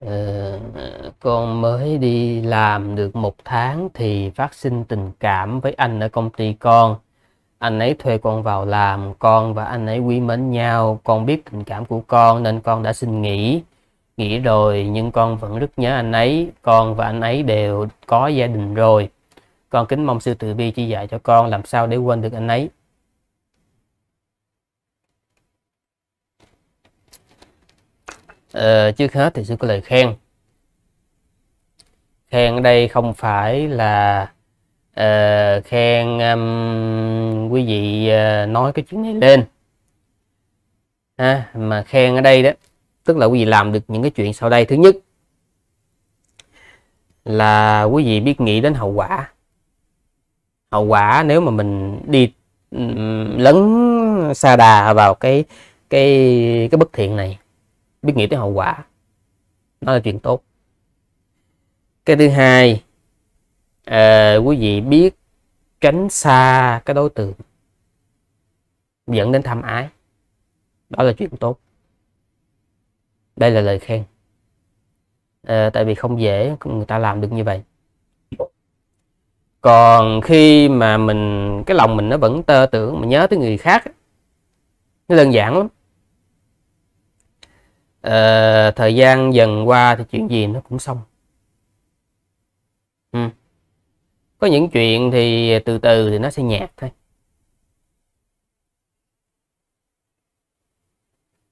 Ờ, con mới đi làm được một tháng thì phát sinh tình cảm với anh ở công ty con anh ấy thuê con vào làm con và anh ấy quý mến nhau con biết tình cảm của con nên con đã xin nghỉ nghỉ rồi nhưng con vẫn rất nhớ anh ấy con và anh ấy đều có gia đình rồi con kính mong sư tử bi chỉ dạy cho con làm sao để quên được anh ấy à, trước hết thì sẽ có lời khen khen ở đây không phải là uh, khen um, quý vị uh, nói cái chuyện này lên à, mà khen ở đây đó tức là quý vị làm được những cái chuyện sau đây thứ nhất là quý vị biết nghĩ đến hậu quả hậu quả nếu mà mình đi um, lấn xa đà vào cái cái cái bất thiện này biết nghĩ tới hậu quả đó là chuyện tốt cái thứ hai à, quý vị biết tránh xa cái đối tượng dẫn đến tham ái đó là chuyện tốt đây là lời khen à, tại vì không dễ người ta làm được như vậy còn khi mà mình cái lòng mình nó vẫn tơ tưởng mà nhớ tới người khác nó đơn giản lắm à, thời gian dần qua thì chuyện gì nó cũng xong ừ. có những chuyện thì từ từ thì nó sẽ nhạt thôi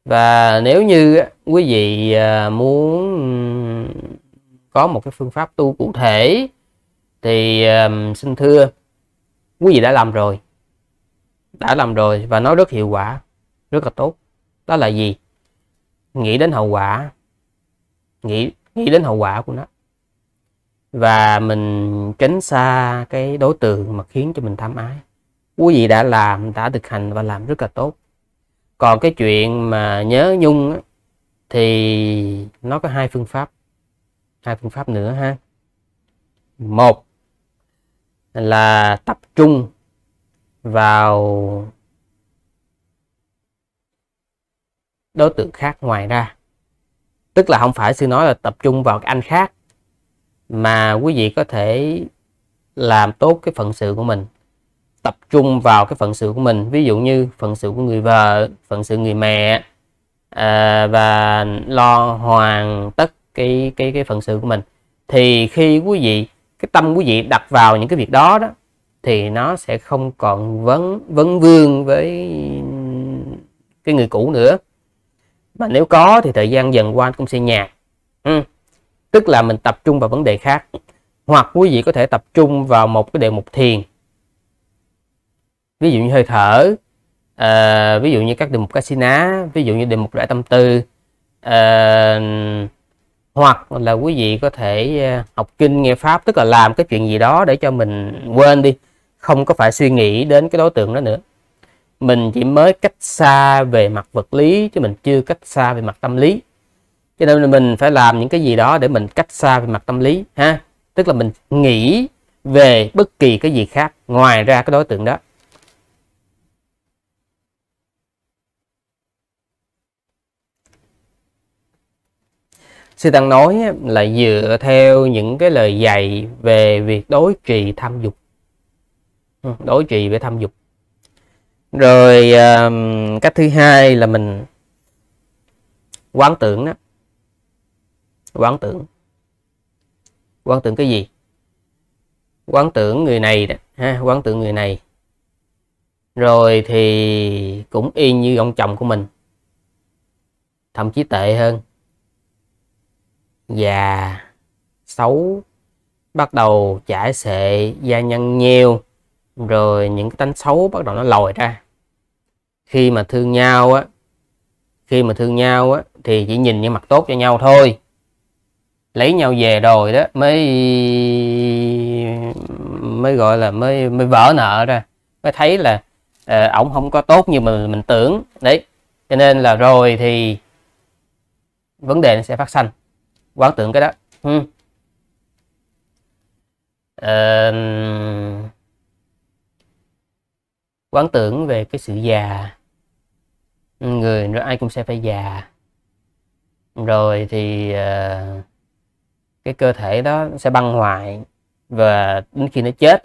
và nếu như quý vị à, muốn có một cái phương pháp tu cụ thể thì à, xin thưa quý vị đã làm rồi đã làm rồi và nó rất hiệu quả rất là tốt đó là gì nghĩ đến hậu quả nghĩ nghĩ đến hậu quả của nó và mình tránh xa cái đối tượng mà khiến cho mình tham ái quý vị đã làm đã thực hành và làm rất là tốt còn cái chuyện mà nhớ nhung á, thì nó có hai phương pháp hai phương pháp nữa ha một là tập trung vào đối tượng khác ngoài ra tức là không phải sư nói là tập trung vào anh khác mà quý vị có thể làm tốt cái phận sự của mình tập trung vào cái phận sự của mình ví dụ như phận sự của người vợ phận sự người mẹ à, và lo hoàn tất cái cái cái phận sự của mình thì khi quý vị cái tâm quý vị đặt vào những cái việc đó đó thì nó sẽ không còn vấn vấn vương với cái người cũ nữa mà nếu có thì thời gian dần qua anh cũng sẽ nhạt ừ. tức là mình tập trung vào vấn đề khác hoặc quý vị có thể tập trung vào một cái đề mục thiền ví dụ như hơi thở à, ví dụ như các đề mục casina ví dụ như đề mục đại tâm tư à, hoặc là quý vị có thể ờ, học kinh nghe pháp tức là làm cái chuyện gì đó để cho mình quên đi không có phải suy nghĩ đến cái đối tượng đó nữa mình chỉ mới cách xa về mặt vật lý chứ mình chưa cách xa về mặt tâm lý cho nên mình phải làm những cái gì đó để mình cách xa về mặt tâm lý ha tức là mình nghĩ về bất kỳ cái gì khác ngoài ra cái đối tượng đó sư tăng nói là dựa theo những cái lời dạy về việc đối trị tham dục ừ, đối trị về tham dục rồi uh, cách thứ hai là mình quán tưởng đó quán tưởng quán tưởng cái gì quán tưởng người này đó ha quán tưởng người này rồi thì cũng y như ông chồng của mình thậm chí tệ hơn già xấu bắt đầu chảy sệ, da nhăn nheo rồi những cái tánh xấu bắt đầu nó lòi ra khi mà thương nhau á khi mà thương nhau á thì chỉ nhìn những mặt tốt cho nhau thôi lấy nhau về rồi đó mới mới gọi là mới mới vỡ nợ ra mới thấy là à, ổng không có tốt như mà mình tưởng đấy cho nên là rồi thì vấn đề nó sẽ phát sinh, quán tưởng cái đó ừ. à, quán tưởng về cái sự già người nữa ai cũng sẽ phải già rồi thì ờ, cái cơ thể đó sẽ băng hoại và đến khi nó chết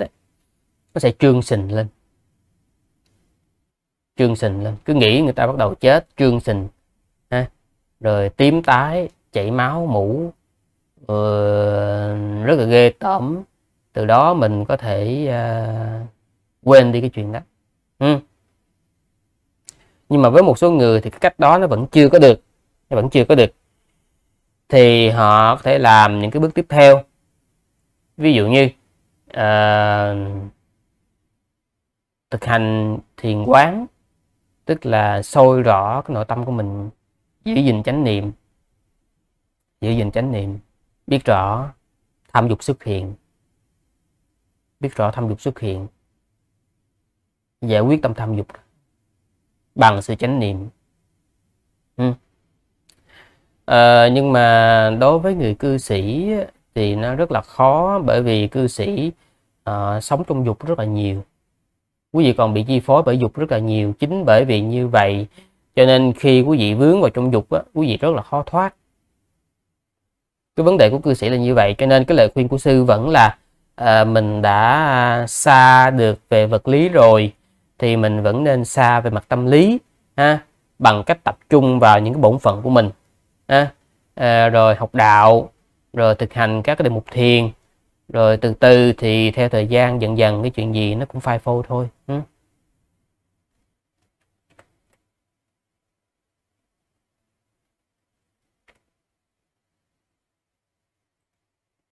nó sẽ trương sình lên trương sình lên cứ nghĩ người ta bắt đầu chết trương sình ha rồi tím tái chảy máu mũ ờ, rất là ghê tởm từ đó mình có thể ờ, quên đi cái chuyện đó ừ nhưng mà với một số người thì cái cách đó nó vẫn chưa có được nó vẫn chưa có được thì họ có thể làm những cái bước tiếp theo ví dụ như uh, thực hành thiền quán tức là sôi rõ cái nội tâm của mình giữ gìn chánh niệm giữ gìn chánh niệm biết rõ tham dục xuất hiện biết rõ tham dục xuất hiện giải quyết tâm tham dục bằng sự chánh niệm ừ. à, nhưng mà đối với người cư sĩ thì nó rất là khó bởi vì cư sĩ à, sống trong dục rất là nhiều quý vị còn bị chi phối bởi dục rất là nhiều chính bởi vì như vậy cho nên khi quý vị vướng vào trong dục á, quý vị rất là khó thoát cái vấn đề của cư sĩ là như vậy cho nên cái lời khuyên của sư vẫn là à, mình đã à, xa được về vật lý rồi thì mình vẫn nên xa về mặt tâm lý ha bằng cách tập trung vào những cái bổn phận của mình ha à, rồi học đạo rồi thực hành các cái đề mục thiền rồi từ từ thì theo thời gian dần dần cái chuyện gì nó cũng phai phôi thôi ừ.